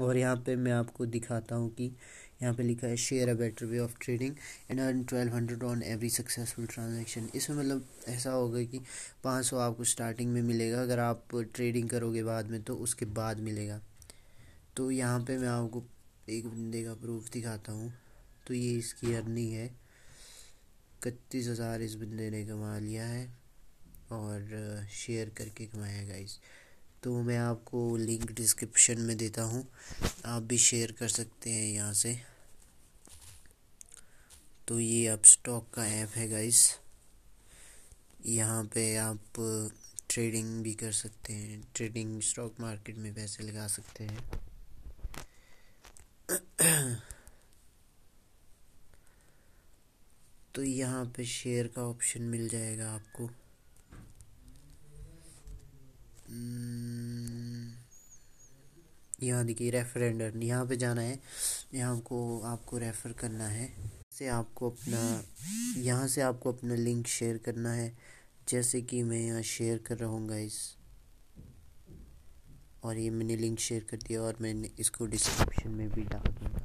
और यहाँ पे मैं आपको दिखाता हूँ कि यहाँ पे लिखा है share a better way of trading and earn twelve hundred on every successful transaction इसमें मतलब ऐसा होगा कि पाँच सौ आपको स्टार्टिंग में मिलेगा अगर आप ट्रेडिंग करोगे बाद में तो उसके बाद मिलेगा तो यहाँ पे मैं आपको एक बंदे का प्रूफ दिखाता हूँ तो ये इसकी अर्निंग है इकतीस हज़ार इस बंदे ने कमा लिया है और शेयर करके कमाया इस तो मैं आपको लिंक डिस्क्रिप्शन में देता हूँ आप भी शेयर कर सकते हैं यहाँ से तो ये अब स्टॉक का ऐप है गाइस यहाँ पे आप ट्रेडिंग uh, भी कर सकते हैं ट्रेडिंग स्टॉक मार्केट में पैसे लगा सकते हैं तो यहाँ पे शेयर का ऑप्शन मिल जाएगा आपको यहाँ देखिए रेफरेंडर यहाँ पे जाना है यहाँ को आपको रेफ़र करना है से आपको अपना यहाँ से आपको अपना लिंक शेयर करना है जैसे कि मैं यहाँ शेयर कर रहा हूँ गाइस और ये मैंने लिंक शेयर कर दिया और मैंने इसको डिस्क्रिप्शन में भी डाल दूँगा